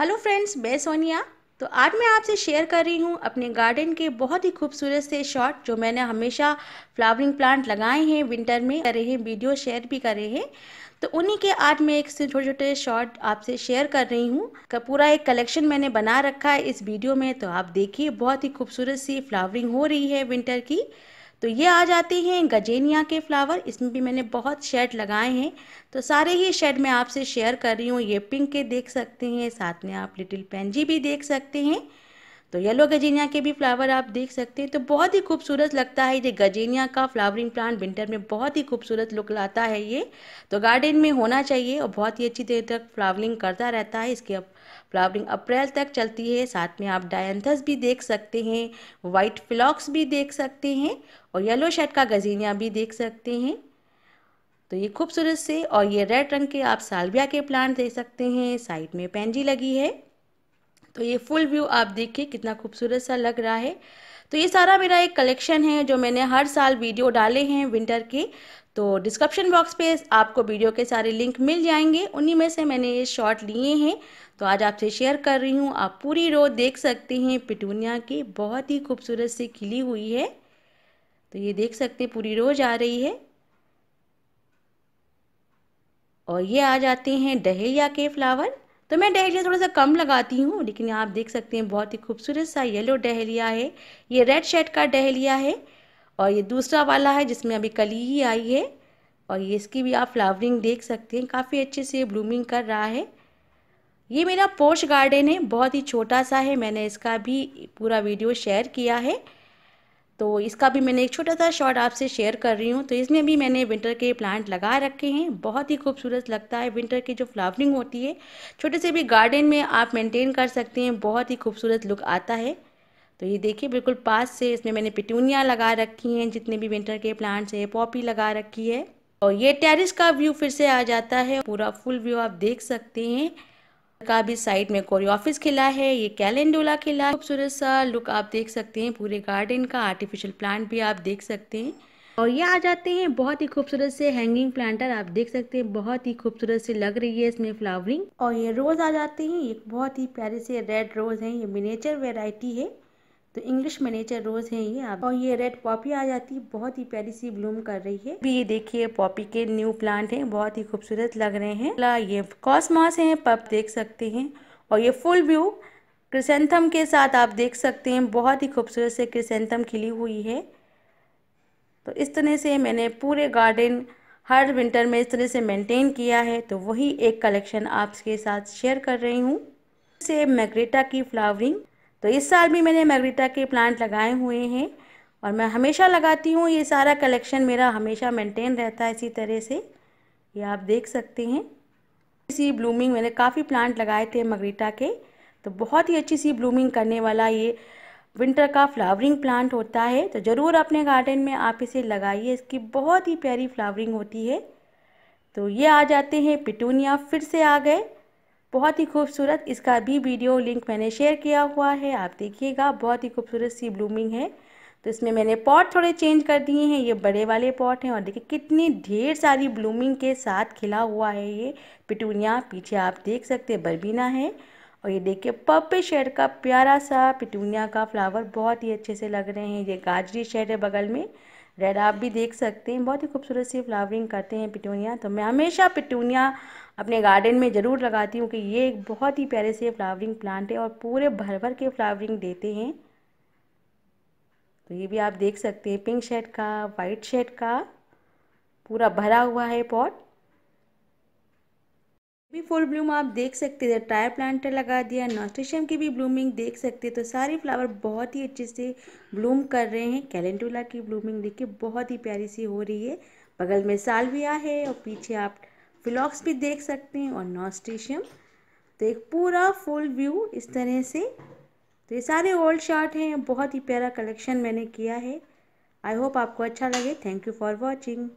hello friends मैं सोनिया तो आज मैं आपसे शेयर कर रही हूँ अपने गार्डन के बहुत ही खूबसूरत से शॉट जो मैंने हमेशा फ्लावरिंग प्लांट लगाए हैं विंटर में करे हैं वीडियो शेयर भी करे हैं तो उन्हीं के आज मैं एक से छोटे छोटे शॉट आपसे शेयर कर रही हूँ का पूरा एक कलेक्शन मैंने बना रखा है इस वीडियो में तो आप देखिए बहुत ही खूबसूरत सी फ्लावरिंग हो रही है विंटर की तो ये आ जाते हैं गजेनिया के फ्लावर इसमें भी मैंने बहुत शेड लगाए हैं तो सारे ही शेड मैं आपसे शेयर कर रही हूँ ये पिंक के देख सकते हैं साथ में आप लिटिल पेंजी भी देख सकते हैं तो येलो गजेनिया के भी फ्लावर आप देख सकते हैं तो बहुत ही खूबसूरत लगता है ये गजेनिया का फ्लावरिंग प्लांट विंटर में बहुत ही खूबसूरत लुक लाता है ये तो गार्डन में होना चाहिए और बहुत ही अच्छी देर तक फ्लावरिंग करता रहता है इसकी फ्लावरिंग अप्रैल तक चलती है साथ में आप डायंथस भी देख सकते हैं वाइट फ्लॉक्स भी देख सकते हैं और येलो शेड का गजेनिया भी देख सकते हैं तो ये खूबसूरत से और ये रेड रंग के आप सालविया के प्लांट देख सकते हैं साइड में पेंजी लगी है तो ये फुल व्यू आप देखिए कितना खूबसूरत सा लग रहा है तो ये सारा मेरा एक कलेक्शन है जो मैंने हर साल वीडियो डाले हैं विंटर के तो डिस्क्रिप्शन बॉक्स पे आपको वीडियो के सारे लिंक मिल जाएंगे उन्हीं में से मैंने ये शॉर्ट लिए हैं तो आज आपसे शेयर कर रही हूँ आप पूरी रो देख सकते हैं पिटूनिया की बहुत ही खूबसूरत सी खिली हुई है तो ये देख सकते हैं पूरी रो जा रही है और ये आ जाते हैं डहेलिया के फ्लावर तो मैं डहलिया थोड़ा सा कम लगाती हूँ लेकिन आप देख सकते हैं बहुत ही खूबसूरत सा येलो डहलिया है ये रेड शेड का डहलिया है और ये दूसरा वाला है जिसमें अभी कली ही आई है और ये इसकी भी आप फ्लावरिंग देख सकते हैं काफ़ी अच्छे से ब्लूमिंग कर रहा है ये मेरा पोश गार्डन है बहुत ही छोटा सा है मैंने इसका भी पूरा वीडियो शेयर किया है तो इसका भी मैंने एक छोटा सा शॉट आपसे शेयर कर रही हूँ तो इसमें भी मैंने विंटर के प्लांट लगा रखे हैं बहुत ही खूबसूरत लगता है विंटर की जो फ्लावरिंग होती है छोटे से भी गार्डन में आप मेंटेन कर सकते हैं बहुत ही खूबसूरत लुक आता है तो ये देखिए बिल्कुल पास से इसमें मैंने पिटूनिया लगा रखी हैं जितने भी विंटर के प्लांट्स हैं पॉपी लगा रखी है और ये टेरिस का व्यू फिर से आ जाता है पूरा फुल व्यू आप देख सकते हैं का भी साइड में ऑफिस खिला है ये कैलेंडोला खिला है खूबसूरत सा लुक आप देख सकते हैं पूरे गार्डन का आर्टिफिशियल प्लांट भी आप देख सकते हैं और ये आ जाते हैं बहुत ही खूबसूरत से हैंगिंग प्लांटर आप देख सकते हैं बहुत ही खूबसूरत से लग रही है इसमें फ्लावरिंग और ये रोज़ आ जाते हैं ये बहुत ही प्यारे से रेड रोज़ हैं ये मिनेचर वेराइटी है तो इंग्लिश मैनेजर रोज है ये आप और ये रेड पॉपी आ जाती है बहुत ही प्यारी सी ब्लूम कर रही है ये देखिए पॉपी के न्यू प्लांट हैं बहुत ही खूबसूरत लग रहे हैं ये कॉस्मॉस हैं पप देख सकते हैं और ये फुल व्यू क्रिसेंथम के साथ आप देख सकते हैं बहुत ही खूबसूरत से क्रिसेंथम खिली हुई है तो इस तरह से मैंने पूरे गार्डन हर विंटर में इस तरह से मेनटेन किया है तो वही एक कलेक्शन आपके साथ शेयर कर रही हूँ से मैग्रेटा की फ्लावरिंग तो इस साल भी मैंने मैग्रीटा के प्लांट लगाए हुए हैं और मैं हमेशा लगाती हूँ ये सारा कलेक्शन मेरा हमेशा मेंटेन रहता है इसी तरह से ये आप देख सकते हैं इसी ब्लूमिंग मैंने काफ़ी प्लांट लगाए थे मगरीटा के तो बहुत ही अच्छी सी ब्लूमिंग करने वाला ये विंटर का फ्लावरिंग प्लांट होता है तो ज़रूर अपने गार्डन में आप इसे लगाइए इसकी बहुत ही प्यारी फ्लावरिंग होती है तो ये आ जाते हैं पिटूनिया फिर से आ गए बहुत ही खूबसूरत इसका भी वीडियो लिंक मैंने शेयर किया हुआ है आप देखिएगा बहुत ही खूबसूरत सी ब्लूमिंग है तो इसमें मैंने पॉट थोड़े चेंज कर दिए हैं ये बड़े वाले पॉट हैं और देखिए कितनी ढेर सारी ब्लूमिंग के साथ खिला हुआ है ये पिटूनिया पीछे आप देख सकते हैं बर्बीना है और ये देखिए पपे शेड का प्यारा सा पिटूनिया का फ्लावर बहुत ही अच्छे से लग रहे हैं ये गाजरी शेड है बगल में रेड आप भी देख सकते हैं बहुत ही खूबसूरत सी फ्लावरिंग करते हैं पिटूनिया तो मैं हमेशा पिटूनिया अपने गार्डन में ज़रूर लगाती हूँ कि ये एक बहुत ही प्यारे से फ्लावरिंग प्लांट है और पूरे भर भर के फ्लावरिंग देते हैं तो ये भी आप देख सकते हैं पिंक शेड का वाइट शेड का पूरा भरा हुआ है पॉट ब्यूटीफुल ब्लूम आप देख सकते हैं टायर प्लांटर लगा दिया नॉस्टिशियम की भी ब्लूमिंग देख सकते हैं तो सारे फ्लावर बहुत ही अच्छे से ब्लूम कर रहे हैं कैलेंडुला की ब्लूमिंग देखिए बहुत ही प्यारी सी हो रही है बगल में सालविया है और पीछे आप फ्लॉक्स भी देख सकते हैं और नॉस्टिशियम तो एक पूरा फुल व्यू इस तरह से तो ये सारे ओल्ड शॉट हैं बहुत ही प्यारा कलेक्शन मैंने किया है आई होप आपको अच्छा लगे थैंक यू फॉर वॉचिंग